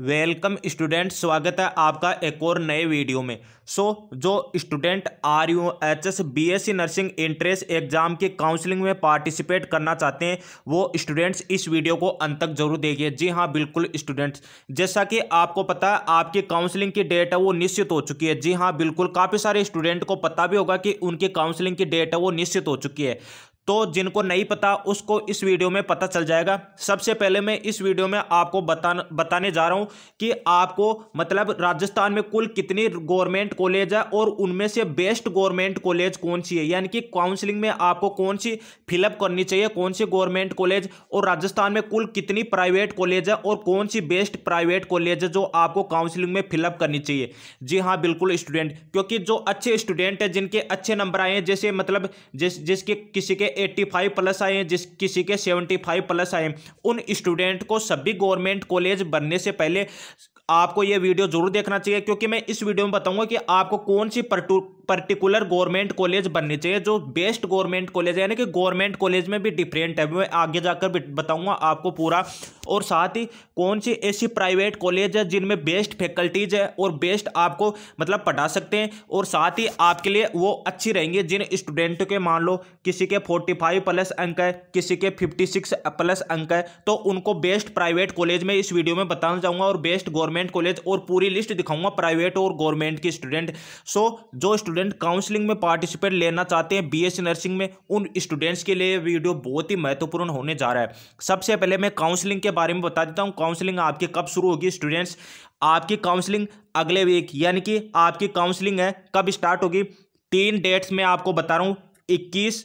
welcome student स्वागत है आपका एक और नए वीडियो में सो so, जो student R U H S B S C nursing entrance exam की काउंसलिंग में पार्टिसिपेट करना चाहते हैं वो स्टूडेंट्स इस वीडियो को अंत तक जरूर देखिए जी हाँ बिल्कुल स्टूडेंट्स जैसा कि आपको पता है आपकी काउंसलिंग की डेट है वो निश्चित हो चुकी है जी हाँ बिल्कुल काफ़ी सारे स्टूडेंट को पता भी होगा कि उनकी काउंसलिंग की डेट है वो निश्चित हो चुकी है तो जिनको नहीं पता उसको इस वीडियो में पता चल जाएगा सबसे पहले मैं इस वीडियो में आपको बता बताने जा रहा हूं कि आपको मतलब राजस्थान में कुल कितनी गवर्नमेंट कॉलेज है और उनमें से बेस्ट गवर्नमेंट कॉलेज कौन सी है यानी कि काउंसलिंग में आपको कौन सी फिलअप करनी चाहिए कौन सी गवर्नमेंट कॉलेज और राजस्थान में कुल कितनी प्राइवेट कॉलेज है और कौन सी बेस्ट प्राइवेट कॉलेज है जो आपको काउंसिलिंग में फिलअप करनी चाहिए जी हाँ बिल्कुल स्टूडेंट क्योंकि जो अच्छे स्टूडेंट हैं जिनके अच्छे नंबर आए हैं जैसे मतलब जिस जिसके किसी के एट्टी फाइव प्लस आए हैं जिस किसी के सेवेंटी फाइव प्लस आए उन स्टूडेंट को सभी गवर्नमेंट कॉलेज बनने से पहले आपको यह वीडियो जरूर देखना चाहिए क्योंकि मैं इस वीडियो में बताऊंगा कि आपको कौन सी पर्टिकुलर गवर्नमेंट कॉलेज बननी चाहिए जो बेस्ट गवर्नमेंट कॉलेज है यानी कि गवर्नमेंट कॉलेज में भी डिफरेंट है मैं आगे जाकर बताऊंगा आपको पूरा और साथ ही कौन सी ऐसी प्राइवेट कॉलेज है जिनमें बेस्ट फैकल्टीज है और बेस्ट आपको मतलब पढ़ा सकते हैं और साथ ही आपके लिए वो अच्छी रहेंगी जिन स्टूडेंट के मान लो किसी के फोर्टी फाइव प्लस अंक है किसी के फिफ्टी सिक्स प्लस अंक है तो उनको बेस्ट प्राइवेट कॉलेज में इस वीडियो में बताना चाहूँगा और बेस्ट गवर्नमेंट गवर्नमेंट कॉलेज और पूरी लिस्ट दिखाऊंगा प्राइवेट और गवर्नमेंट के स्टूडेंट सो जो स्टूडेंट काउंसलिंग में पार्टिसिपेट लेना चाहते हैं बी नर्सिंग में उन स्टूडेंट्स के लिए वीडियो बहुत ही महत्वपूर्ण होने जा रहा है सबसे पहले मैं काउंसलिंग के बारे में बता देता हूँ काउंसलिंग आपकी कब शुरू होगी स्टूडेंट्स आपकी काउंसलिंग अगले वीक यानी कि आपकी काउंसलिंग है कब स्टार्ट होगी तीन डेट्स में आपको बता रहा हूँ इक्कीस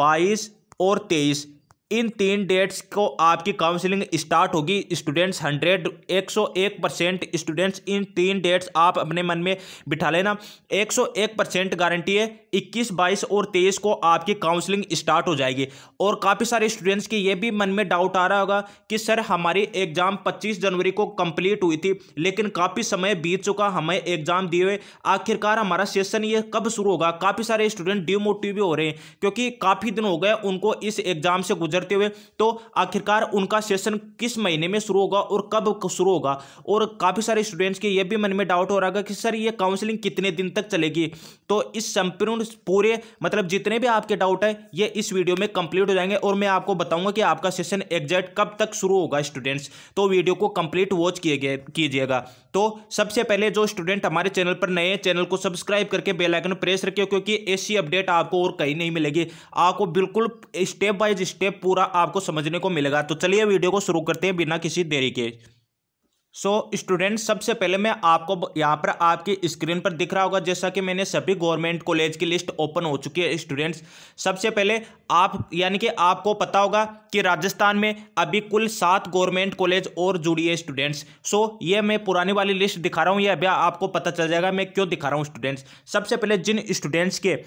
बाईस और तेईस इन तीन डेट्स को आपकी काउंसलिंग स्टार्ट होगी स्टूडेंट्स हंड्रेड एक सौ एक परसेंट स्टूडेंट्स इन तीन डेट्स आप अपने मन में बिठा लेना एक सौ एक परसेंट गारंटी है इक्कीस बाईस और तेईस को आपकी काउंसलिंग स्टार्ट हो जाएगी और काफ़ी सारे स्टूडेंट्स की ये भी मन में डाउट आ रहा होगा कि सर हमारी एग्ज़ाम पच्चीस जनवरी को कंप्लीट हुई थी लेकिन काफ़ी समय बीत चुका हमें एग्ज़ाम दिए हुए आखिरकार हमारा सेशन ये कब शुरू होगा काफ़ी सारे स्टूडेंट डिमोटिव हो रहे हैं क्योंकि काफ़ी दिन हो गए उनको इस एग्ज़ाम से गुजर गुजरते हुए तो आखिरकार उनका सेशन किस महीने में शुरू होगा और कब शुरू होगा और काफ़ी सारे स्टूडेंट्स के ये भी मन में डाउट हो रहा है कि सर ये काउंसलिंग कितने दिन तक चलेगी तो इस संपूर्ण पूरे मतलब जितने भी आपके डाउट है ये इस वीडियो में कंप्लीट हो जाएंगे और मैं आपको बताऊंगा कि आपका सेशन एग्जैक्ट कब तक शुरू होगा स्टूडेंट्स तो वीडियो को कंप्लीट वॉच किए कीजिएगा तो सबसे पहले जो स्टूडेंट हमारे चैनल पर नए चैनल को सब्सक्राइब करके बेल आइकन प्रेस रखिए क्योंकि ऐसी अपडेट आपको और कहीं नहीं मिलेगी आपको बिल्कुल स्टेप बाय स्टेप पूरा आपको समझने को मिलेगा तो चलिए वीडियो को शुरू करते हैं बिना किसी देरी के सो so, स्टूडेंट सबसे पहले मैं आपको यहाँ पर आपकी स्क्रीन पर दिख रहा होगा जैसा कि मैंने सभी गवर्नमेंट कॉलेज की लिस्ट ओपन हो चुकी है स्टूडेंट्स सबसे पहले आप यानी कि आपको पता होगा कि राजस्थान में अभी कुल सात गवर्नमेंट कॉलेज और जुड़ी है स्टूडेंट्स सो so, ये मैं पुरानी वाली लिस्ट दिखा रहा हूँ ये अभी आपको पता चल जाएगा मैं क्यों दिखा रहा हूँ स्टूडेंट्स सबसे पहले जिन स्टूडेंट्स के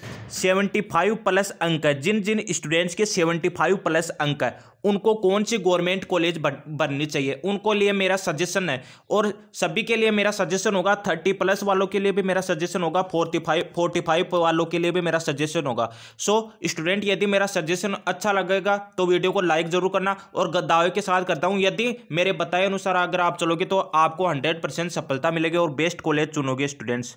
सेवेंटी प्लस अंक है जिन जिन स्टूडेंट्स के सेवेंटी प्लस अंक है उनको कौन सी गवर्नमेंट कॉलेज बननी चाहिए उनको लिए मेरा सजेशन है और सभी के लिए मेरा सजेशन होगा थर्टी प्लस वालों के लिए भी मेरा सजेशन होगा फोर्टी फाइव फोर्टी फाइव वालों के लिए भी मेरा सजेशन होगा सो स्टूडेंट यदि मेरा सजेशन अच्छा लगेगा तो वीडियो को लाइक जरूर करना और दावे के साथ करता हूँ यदि मेरे बताए अनुसार अगर आप चलोगे तो आपको हंड्रेड परसेंट सफलता मिलेगी और बेस्ट कॉलेज चुनोगे स्टूडेंट्स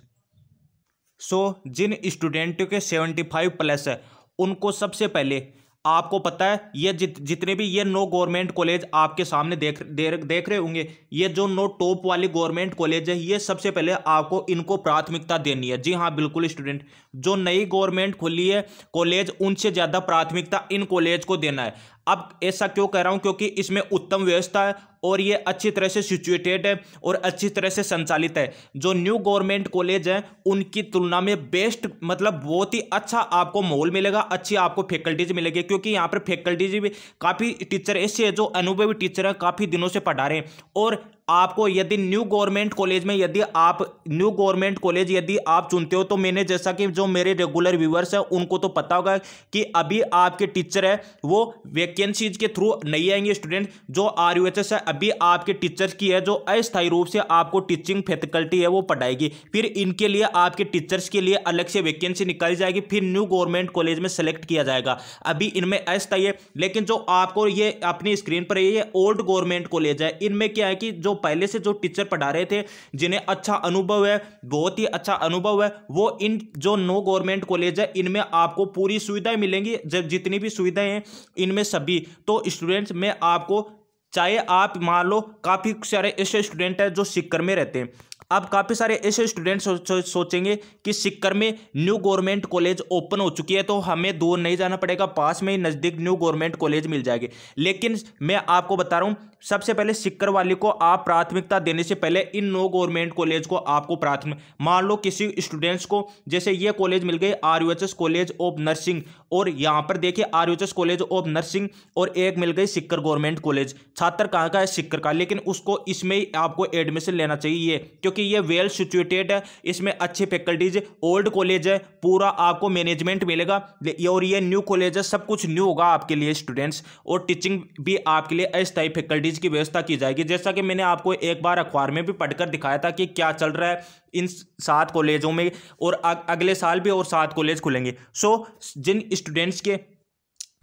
सो जिन स्टूडेंट के सेवेंटी फाइव प्लस है उनको सबसे पहले आपको पता है ये जित जितने भी ये नो गवर्नमेंट कॉलेज आपके सामने देख दे, देख रहे होंगे ये जो नो टॉप वाली गवर्नमेंट कॉलेज है ये सबसे पहले आपको इनको प्राथमिकता देनी है जी हाँ बिल्कुल स्टूडेंट जो नई गवर्नमेंट खुली है कॉलेज उनसे ज़्यादा प्राथमिकता इन कॉलेज को देना है अब ऐसा क्यों कह रहा हूँ क्योंकि इसमें उत्तम व्यवस्था है और ये अच्छी तरह से सिचुएटेड है और अच्छी तरह से संचालित है जो न्यू गवर्नमेंट कॉलेज हैं उनकी तुलना में बेस्ट मतलब बहुत ही अच्छा आपको माहौल मिलेगा अच्छी आपको फैकल्टीज मिलेगी क्योंकि यहाँ पर फैकल्टीज भी काफ़ी टीचर ऐसे हैं जो अनुभवी टीचर हैं काफ़ी दिनों से पढ़ा रहे हैं और आपको यदि न्यू गवर्नमेंट कॉलेज में यदि आप न्यू गवर्नमेंट कॉलेज यदि आप चुनते हो तो मैंने जैसा कि जो मेरे रेगुलर व्यूवर्स हैं उनको तो पता होगा कि अभी आपके टीचर है वो वैकेंसीज के थ्रू नहीं आएंगे स्टूडेंट जो आर यू एच एस है अभी आपके टीचर्स की है जो अस्थायी रूप से आपको टीचिंग फैकल्टी है वो पढ़ाएगी फिर इनके लिए आपके टीचर्स के लिए अलग से वैकेंसी निकाली जाएगी फिर न्यू गवर्नमेंट कॉलेज में सेलेक्ट किया जाएगा अभी इनमें अस्थायी है लेकिन जो आपको ये अपनी स्क्रीन पर है ये ओल्ड गवर्नमेंट कॉलेज है इनमें क्या है कि जो पहले से जो टीचर पढ़ा रहे थे जिन्हें अच्छा अनुभव है बहुत ही अच्छा अनुभव है वो इन जो नो गवर्नमेंट कॉलेज है इनमें आपको पूरी सुविधाएं मिलेंगी जब जितनी भी सुविधाएं हैं इनमें सभी तो स्टूडेंट्स में आपको चाहे आप मान लो काफ़ी सारे ऐसे स्टूडेंट हैं जो सिक्कर में रहते हैं अब काफ़ी सारे ऐसे स्टूडेंट्स सोचेंगे कि सिक्कर में न्यू गवर्नमेंट कॉलेज ओपन हो चुकी है तो हमें दूर नहीं जाना पड़ेगा पास में ही नज़दीक न्यू गवर्नमेंट कॉलेज मिल जाएगी लेकिन मैं आपको बता रहा हूँ सबसे पहले सिक्कर वाले को आप प्राथमिकता देने से पहले इन नो गवर्नमेंट कॉलेज को आपको प्राथमिक मान लो किसी स्टूडेंट्स को जैसे ये कॉलेज मिल गए आर कॉलेज ऑफ नर्सिंग और यहाँ पर देखिए आर कॉलेज ऑफ नर्सिंग और एक मिल गई सिक्कर गवर्नमेंट कॉलेज छात्र कहाँ का है सिक्कर का लेकिन उसको इसमें ही आपको एडमिशन लेना चाहिए क्योंकि ये वेल सिचुएटेड है इसमें अच्छी फैकल्टीज ओल्ड कॉलेज है पूरा आपको मैनेजमेंट मिलेगा और ये न्यू कॉलेज है सब कुछ न्यू होगा आपके लिए स्टूडेंट्स और टीचिंग भी आपके लिए अस्थायी फैकल्टीज चीज़ की व्यवस्था की जाएगी जैसा कि मैंने आपको एक बार अखबार में भी पढ़कर दिखाया था कि क्या चल रहा है इन सात कॉलेजों में और अगले साल भी और सात कॉलेज खुलेंगे सो जिन स्टूडेंट्स के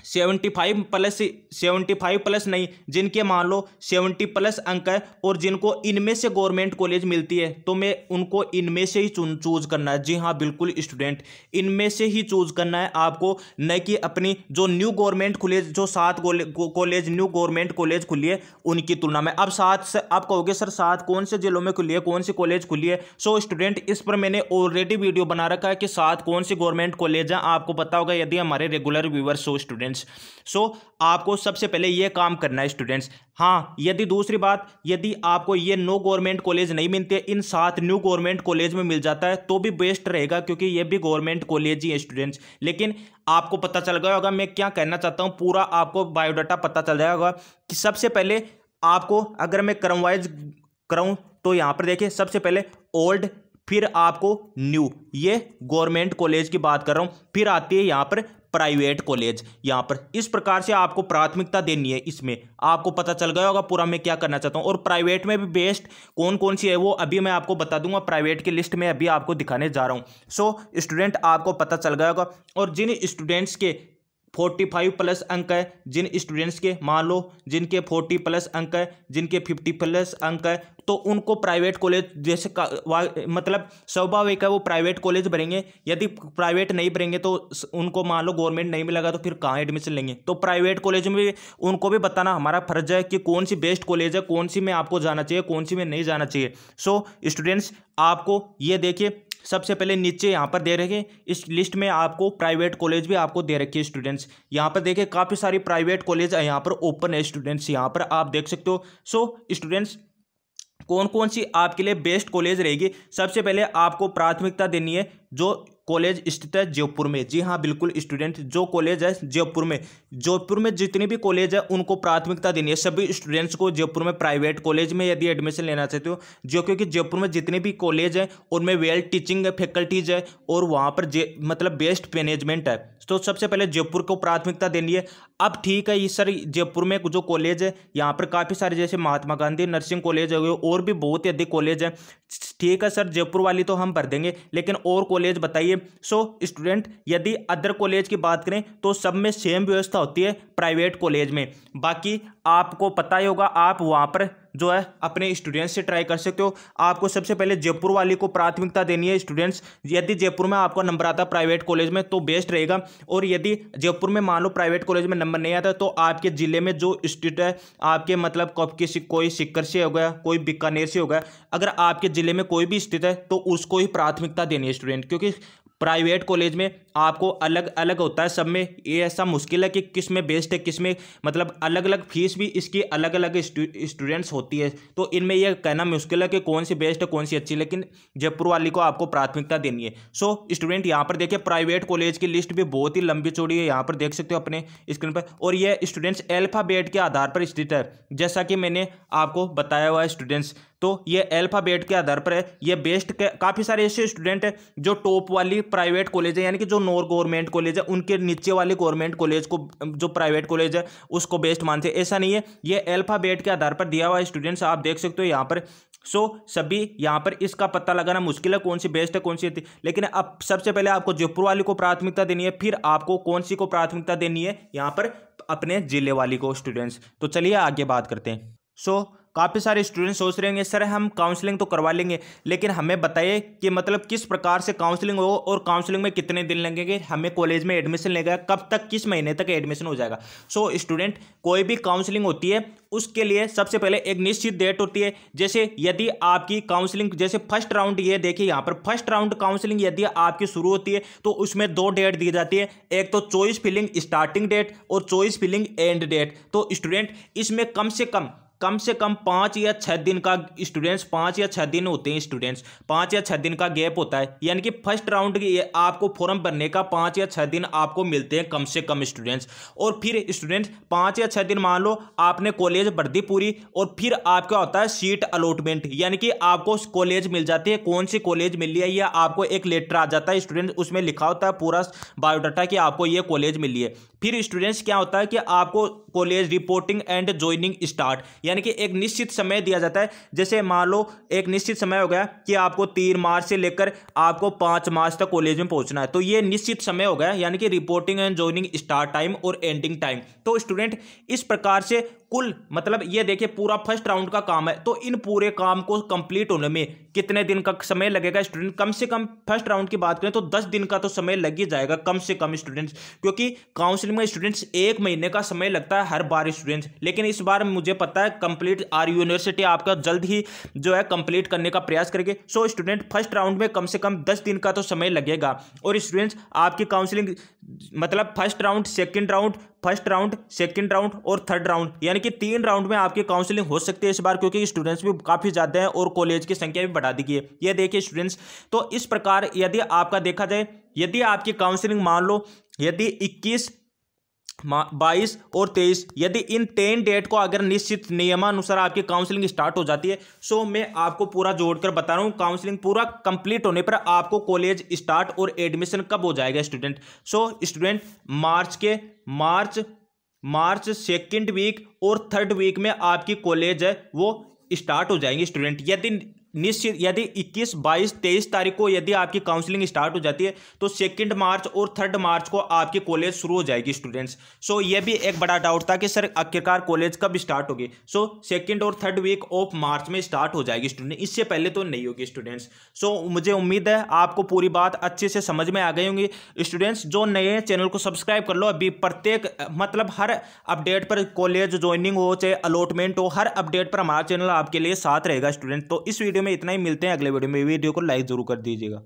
seventy five plus seventy five plus नहीं जिनके मान लो सेवेंटी प्लस अंक है और जिनको इनमें से गवर्नमेंट कॉलेज मिलती है तो मैं उनको इनमें से ही चुन चूज करना है जी हाँ बिल्कुल स्टूडेंट इनमें से ही चूज करना है आपको न कि अपनी जो न्यू गवर्नमेंट खुले जो सात कॉलेज न्यू गवर्नमेंट कॉलेज खुली है उनकी तुलना में अब सात से आप कहोगे सर सात कौन से जिलों में खुली है कौन सी कॉलेज खुली है सो स्टूडेंट इस पर मैंने ऑलरेडी वीडियो बना रखा है कि सात कौन सी गवर्नमेंट कॉलेज है आपको पता होगा यदि हमारे रेगुलर व्यूवर्स हो स्टूडेंट स्टूडेंट्स सो आपको सबसे पहले ये काम करना है स्टूडेंट्स हाँ यदि दूसरी बात यदि आपको ये नो गवर्नमेंट कॉलेज नहीं मिलते इन सात न्यू गवर्नमेंट कॉलेज में मिल जाता है तो भी बेस्ट रहेगा क्योंकि ये भी गवर्नमेंट कॉलेज ही है स्टूडेंट्स लेकिन आपको पता चल गया होगा मैं क्या कहना चाहता हूँ पूरा आपको बायोडाटा पता चल जाएगा कि सबसे पहले आपको अगर मैं क्रमवाइज कराऊँ तो यहाँ पर देखिए सबसे पहले ओल्ड फिर आपको न्यू ये गवर्नमेंट कॉलेज की बात कर रहा हूँ फिर आती है यहाँ पर प्राइवेट कॉलेज यहाँ पर इस प्रकार से आपको प्राथमिकता देनी है इसमें आपको पता चल गया होगा पूरा मैं क्या करना चाहता हूँ और प्राइवेट में भी बेस्ट कौन कौन सी है वो अभी मैं आपको बता दूंगा प्राइवेट की लिस्ट में अभी आपको दिखाने जा रहा हूँ सो स्टूडेंट आपको पता चल गया होगा और जिन स्टूडेंट्स के फोर्टी फाइव प्लस अंक है जिन स्टूडेंट्स के मान लो जिनके फोर्टी प्लस अंक है जिनके फिफ्टी प्लस अंक है तो उनको प्राइवेट कॉलेज जैसे मतलब स्वाभाविक है वो प्राइवेट कॉलेज भरेंगे यदि प्राइवेट नहीं भरेंगे तो उनको मान लो गवर्नमेंट नहीं मिलेगा तो फिर कहाँ एडमिशन लेंगे तो प्राइवेट कॉलेज में उनको भी बताना हमारा फर्ज है कि कौन सी बेस्ट कॉलेज है कौन सी में आपको जाना चाहिए कौन सी में नहीं जाना चाहिए सो स्टूडेंट्स आपको ये देखिए सबसे पहले नीचे यहाँ पर दे रखे इस लिस्ट में आपको प्राइवेट कॉलेज भी आपको दे रखी है स्टूडेंट्स यहाँ पर देखिए काफ़ी सारी प्राइवेट कॉलेज यहाँ पर ओपन है स्टूडेंट्स यहाँ पर आप देख सकते हो सो स्टूडेंट्स कौन कौन सी आपके लिए बेस्ट कॉलेज रहेगी सबसे पहले आपको प्राथमिकता देनी है जो कॉलेज स्थित है जयपुर में जी हाँ बिल्कुल स्टूडेंट जो कॉलेज है जयपुर में जयपुर में जितने भी कॉलेज है उनको प्राथमिकता देनी है सभी स्टूडेंट्स को जयपुर में प्राइवेट कॉलेज में यदि एडमिशन लेना चाहते हो जो क्योंकि जयपुर में जितने भी कॉलेज हैं उनमें वेल टीचिंग फैकल्टीज है और वहाँ पर मतलब बेस्ट मैनेजमेंट है तो सबसे पहले जयपुर को प्राथमिकता देनी है अब ठीक है ये सर जयपुर में जो कॉलेज है यहाँ पर काफ़ी सारे जैसे महात्मा गांधी नर्सिंग कॉलेज हो गए और भी बहुत ही अधिक कॉलेज हैं ठीक है सर जयपुर वाली तो हम भर देंगे लेकिन और कॉलेज बताइए सो स्टूडेंट यदि अदर कॉलेज की बात करें तो सब में सेम व्यवस्था होती है प्राइवेट कॉलेज में बाकी आपको पता ही होगा आप वहाँ पर जो है अपने स्टूडेंट्स से ट्राई कर सकते हो आपको सबसे पहले जयपुर वाली को प्राथमिकता देनी है स्टूडेंट्स यदि जयपुर में आपका नंबर आता है प्राइवेट कॉलेज में तो बेस्ट रहेगा और यदि जयपुर में मान लो प्राइवेट कॉलेज में नंबर नहीं आता तो आपके ज़िले में जो इंस्टीट्यूट है आपके मतलब कब किसी कोई सिक्कर से हो गया कोई बीकानेर से हो गया अगर आपके ज़िले में कोई भी स्थित है तो उसको ही प्राथमिकता देनी है स्टूडेंट क्योंकि प्राइवेट कॉलेज में आपको अलग अलग होता है सब में ये ऐसा मुश्किल है कि किस में बेस्ट है किस में मतलब अलग अलग फीस भी इसकी अलग अलग स्टूडेंट्स होती है तो इनमें यह कहना मुश्किल है कि कौन सी बेस्ट है कौन सी अच्छी लेकिन जयपुर वाली को आपको प्राथमिकता देनी है सो स्टूडेंट यहाँ पर देखिए प्राइवेट कॉलेज की लिस्ट भी बहुत ही लंबी चौड़ी है यहाँ पर देख सकते हो अपने स्क्रीन पर और यह स्टूडेंट्स एल्फ़ाबेट के आधार पर स्थित है जैसा कि मैंने आपको बताया हुआ है स्टूडेंट्स तो ये अल्फ़ाबेट के आधार पर है ये बेस्ट के काफ़ी सारे ऐसे स्टूडेंट हैं जो टॉप वाली प्राइवेट कॉलेज है यानी कि जो नॉर गवर्नमेंट कॉलेज है उनके नीचे वाले गवर्नमेंट कॉलेज को जो प्राइवेट कॉलेज है उसको बेस्ट मानते हैं ऐसा नहीं है ये अल्फ़ाबेट के आधार पर दिया हुआ स्टूडेंट्स आप देख सकते हो यहाँ पर सो so, सभी यहाँ पर इसका पता लगाना मुश्किल है कौन सी बेस्ट है कौन सी थी लेकिन अब सबसे पहले आपको जयपुर वाली को प्राथमिकता देनी है फिर आपको कौन सी को प्राथमिकता देनी है यहाँ पर अपने जिले वाली को स्टूडेंट्स तो चलिए आगे बात करते हैं सो so, काफ़ी सारे स्टूडेंट सोच रहे होंगे सर हम काउंसलिंग तो करवा लेंगे लेकिन हमें बताइए कि मतलब किस प्रकार से काउंसलिंग हो और काउंसलिंग में कितने दिन लगेंगे हमें कॉलेज में एडमिशन लेगा कब तक किस महीने तक एडमिशन हो जाएगा सो so, स्टूडेंट कोई भी काउंसलिंग होती है उसके लिए सबसे पहले एक निश्चित डेट होती है जैसे यदि आपकी काउंसलिंग जैसे फर्स्ट राउंड ये देखिए यहाँ पर फर्स्ट राउंड काउंसलिंग यदि आपकी शुरू होती है तो उसमें दो डेट दी जाती है एक तो चॉइस फिलिंग स्टार्टिंग डेट और चॉइस फिलिंग एंड डेट तो स्टूडेंट इसमें कम से कम कम से कम पाँच या छः दिन का स्टूडेंट्स पाँच या छः दिन होते हैं स्टूडेंट्स पाँच या छः दिन का गैप होता है यानी कि फर्स्ट राउंड की आपको फॉर्म भरने का पाँच या छः दिन आपको मिलते हैं कम से कम स्टूडेंट्स और फिर स्टूडेंट्स पाँच या छः दिन मान लो आपने कॉलेज भर दी पूरी और फिर आपका होता है सीट अलॉटमेंट यानी कि आपको कॉलेज मिल जाती है कौन सी कॉलेज मिली है या आपको एक लेटर आ जाता है स्टूडेंट उसमें लिखा होता है पूरा बायोडाटा कि आपको ये कॉलेज मिली है फिर स्टूडेंट्स क्या होता है कि आपको college reporting and joining start यानी कि एक निश्चित समय दिया जाता है जैसे मान लो एक निश्चित समय हो गया कि आपको तीन मार्च से लेकर आपको पाँच मार्च तक कॉलेज में पहुंचना है तो ये निश्चित समय हो गया यानी कि reporting and joining start time और एंडिंग टाइम तो स्टूडेंट इस प्रकार से कुल मतलब ये देखिए पूरा फर्स्ट राउंड का काम है तो इन पूरे काम को कंप्लीट होने में कितने दिन का समय लगेगा स्टूडेंट कम से कम फर्स्ट राउंड की बात करें तो दस दिन का तो समय लग ही जाएगा कम से कम स्टूडेंट्स क्योंकि काउंसलिंग में स्टूडेंट्स एक महीने का समय लगता है हर बार स्टूडेंट्स लेकिन इस बार मुझे पता है कंप्लीट आर यूनिवर्सिटी आपका जल्द ही जो है कंप्लीट करने का प्रयास करेगी सो स्टूडेंट फर्स्ट राउंड में कम से कम दस दिन का तो समय लगेगा और स्टूडेंट्स आपकी काउंसिलिंग मतलब first round second round first round second round और थर्ड राउंड यानी कि तीन राउंड में आपकी काउंसलिंग हो सकती है इस बार क्योंकि स्टूडेंट्स भी काफ़ी ज़्यादा हैं और कॉलेज की संख्या भी बढ़ा दी गई है ये देखिए स्टूडेंट्स तो इस प्रकार यदि आपका देखा जाए यदि आपकी काउंसलिंग मान लो यदि 21 बाईस और तेईस यदि इन तेन डेट को अगर निश्चित नियमानुसार आपकी काउंसलिंग स्टार्ट हो जाती है सो मैं आपको पूरा जोड़कर बता रहा हूँ काउंसलिंग पूरा कंप्लीट होने पर आपको कॉलेज स्टार्ट और एडमिशन कब हो जाएगा स्टूडेंट सो स्टूडेंट मार्च के मार्च मार्च सेकेंड वीक और थर्ड वीक में आपकी कॉलेज है वो स्टार्ट हो जाएंगे स्टूडेंट यदि निश्चित यदि 21, 22, 23 तारीख को यदि आपकी काउंसलिंग स्टार्ट हो जाती है तो सेकेंड मार्च और थर्ड मार्च को आपकी कॉलेज शुरू हो जाएगी स्टूडेंट्स सो so, ये भी एक बड़ा डाउट था कि सर आखिरकार कॉलेज कब स्टार्ट होगी सो सेकेंड और थर्ड वीक ऑफ मार्च में स्टार्ट हो जाएगी स्टूडेंट इससे पहले तो नहीं होगी स्टूडेंट्स सो so, मुझे उम्मीद है आपको पूरी बात अच्छे से समझ में आ गई होंगी स्टूडेंट्स जो नए चैनल को सब्सक्राइब कर लो अभी प्रत्येक मतलब हर अपडेट पर कॉलेज ज्वाइनिंग हो चाहे अलॉटमेंट हो हर अपडेट पर हमारा चैनल आपके लिए साथ रहेगा स्टूडेंट तो इस वीडियो वीडियो में इतना ही मिलते हैं अगले वीडियो में वीडियो को लाइक जरूर कर दीजिएगा